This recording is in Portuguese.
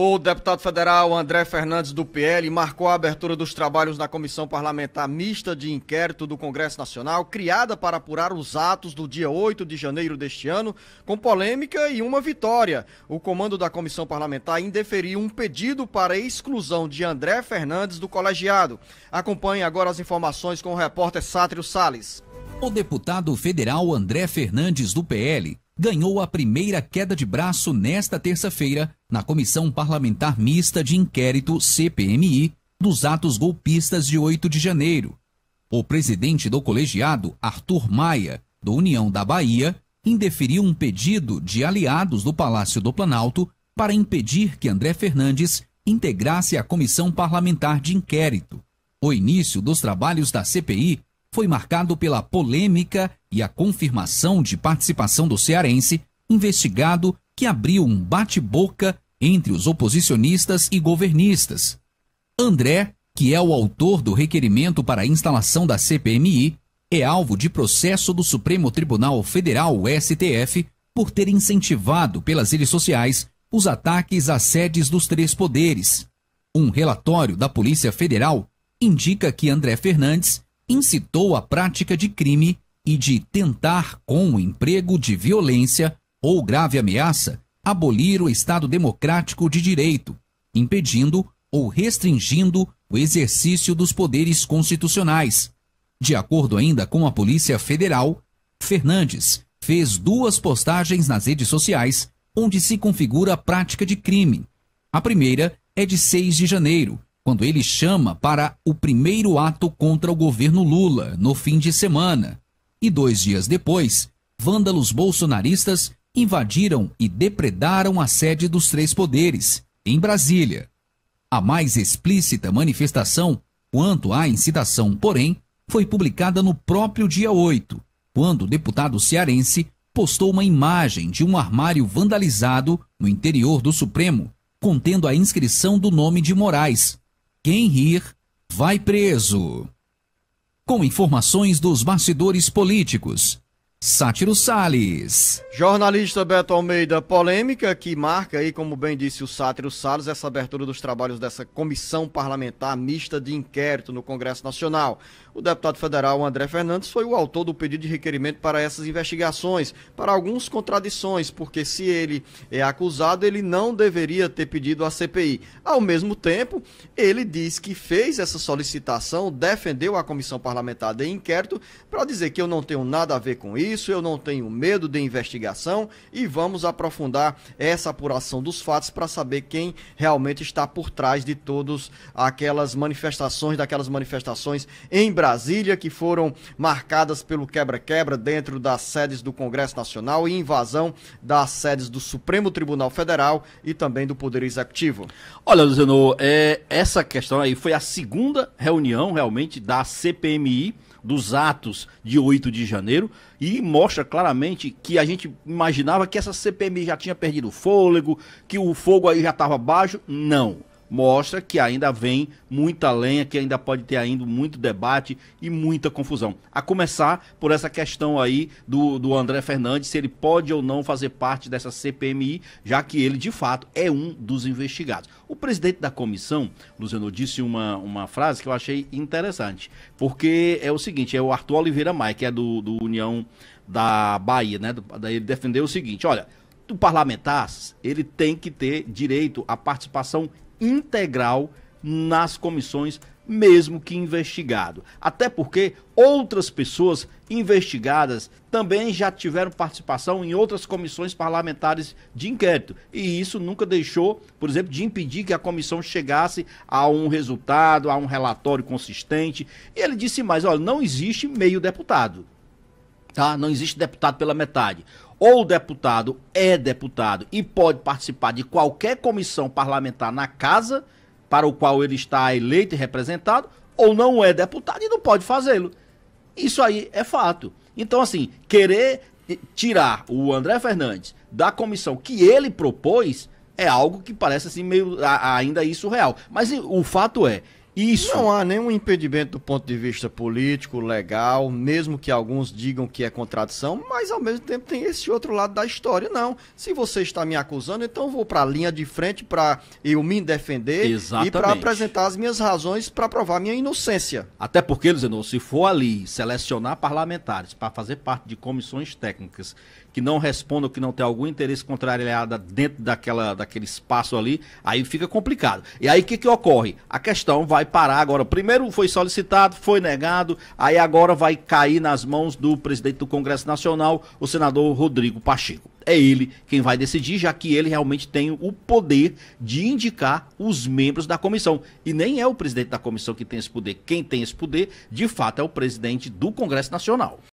O deputado federal André Fernandes do PL marcou a abertura dos trabalhos na Comissão Parlamentar Mista de Inquérito do Congresso Nacional, criada para apurar os atos do dia 8 de janeiro deste ano, com polêmica e uma vitória. O comando da Comissão Parlamentar indeferiu um pedido para a exclusão de André Fernandes do colegiado. Acompanhe agora as informações com o repórter Sátrio Sales. O deputado federal André Fernandes do PL ganhou a primeira queda de braço nesta terça-feira na Comissão Parlamentar Mista de Inquérito CPMI dos atos golpistas de 8 de janeiro. O presidente do colegiado, Arthur Maia, do União da Bahia, indeferiu um pedido de aliados do Palácio do Planalto para impedir que André Fernandes integrasse a comissão parlamentar de inquérito. O início dos trabalhos da CPI foi marcado pela polêmica e a confirmação de participação do cearense, investigado que abriu um bate-boca entre os oposicionistas e governistas. André, que é o autor do requerimento para a instalação da CPMI, é alvo de processo do Supremo Tribunal Federal, STF, por ter incentivado pelas redes sociais os ataques às sedes dos três poderes. Um relatório da Polícia Federal indica que André Fernandes incitou a prática de crime e de tentar, com o emprego de violência, ou grave ameaça, abolir o Estado democrático de direito, impedindo ou restringindo o exercício dos poderes constitucionais. De acordo ainda com a Polícia Federal, Fernandes fez duas postagens nas redes sociais onde se configura a prática de crime. A primeira é de 6 de janeiro, quando ele chama para o primeiro ato contra o governo Lula no fim de semana. E dois dias depois, vândalos bolsonaristas invadiram e depredaram a sede dos três poderes, em Brasília. A mais explícita manifestação quanto à incitação, porém, foi publicada no próprio dia 8, quando o deputado cearense postou uma imagem de um armário vandalizado no interior do Supremo, contendo a inscrição do nome de Moraes. Quem rir, vai preso. Com informações dos bastidores políticos, Sátiro Sales. Jornalista Beto Almeida, polêmica que marca aí, como bem disse o Sátiro Sales, essa abertura dos trabalhos dessa comissão parlamentar mista de inquérito no Congresso Nacional. O deputado federal André Fernandes foi o autor do pedido de requerimento para essas investigações, para algumas contradições, porque se ele é acusado, ele não deveria ter pedido a CPI. Ao mesmo tempo, ele diz que fez essa solicitação, defendeu a comissão parlamentar de inquérito para dizer que eu não tenho nada a ver com isso, eu não tenho medo de investigação e vamos aprofundar essa apuração dos fatos para saber quem realmente está por trás de todas aquelas manifestações, daquelas manifestações em Brasília. Brasília, que foram marcadas pelo quebra-quebra dentro das sedes do Congresso Nacional e invasão das sedes do Supremo Tribunal Federal e também do Poder Executivo. Olha, Luziano, é, essa questão aí foi a segunda reunião realmente da CPMI dos atos de 8 de janeiro e mostra claramente que a gente imaginava que essa CPMI já tinha perdido o fôlego, que o fogo aí já estava baixo. Não mostra que ainda vem muita lenha, que ainda pode ter ainda muito debate e muita confusão. A começar por essa questão aí do, do André Fernandes, se ele pode ou não fazer parte dessa CPMI, já que ele de fato é um dos investigados. O presidente da comissão, Luciano, disse uma, uma frase que eu achei interessante, porque é o seguinte, é o Arthur Oliveira Maia, que é do, do União da Bahia, né? Daí ele defendeu o seguinte, olha... O parlamentar, ele tem que ter direito à participação integral nas comissões, mesmo que investigado. Até porque outras pessoas investigadas também já tiveram participação em outras comissões parlamentares de inquérito. E isso nunca deixou, por exemplo, de impedir que a comissão chegasse a um resultado, a um relatório consistente. E ele disse mais: olha, não existe meio deputado. Tá? Não existe deputado pela metade ou o deputado é deputado e pode participar de qualquer comissão parlamentar na casa para o qual ele está eleito e representado, ou não é deputado e não pode fazê-lo. Isso aí é fato. Então, assim, querer tirar o André Fernandes da comissão que ele propôs é algo que parece assim meio ainda isso real. Mas o fato é, isso. Não há nenhum impedimento do ponto de vista político, legal, mesmo que alguns digam que é contradição, mas ao mesmo tempo tem esse outro lado da história. Não, se você está me acusando, então eu vou para a linha de frente para eu me defender Exatamente. e para apresentar as minhas razões para provar minha inocência. Até porque, Luzenon, se for ali selecionar parlamentares para fazer parte de comissões técnicas que não respondam, que não tem algum interesse contrariado dentro daquela, daquele espaço ali, aí fica complicado. E aí o que, que ocorre? A questão vai parar agora. Primeiro foi solicitado, foi negado, aí agora vai cair nas mãos do presidente do Congresso Nacional, o senador Rodrigo Pacheco. É ele quem vai decidir, já que ele realmente tem o poder de indicar os membros da comissão. E nem é o presidente da comissão que tem esse poder. Quem tem esse poder, de fato, é o presidente do Congresso Nacional.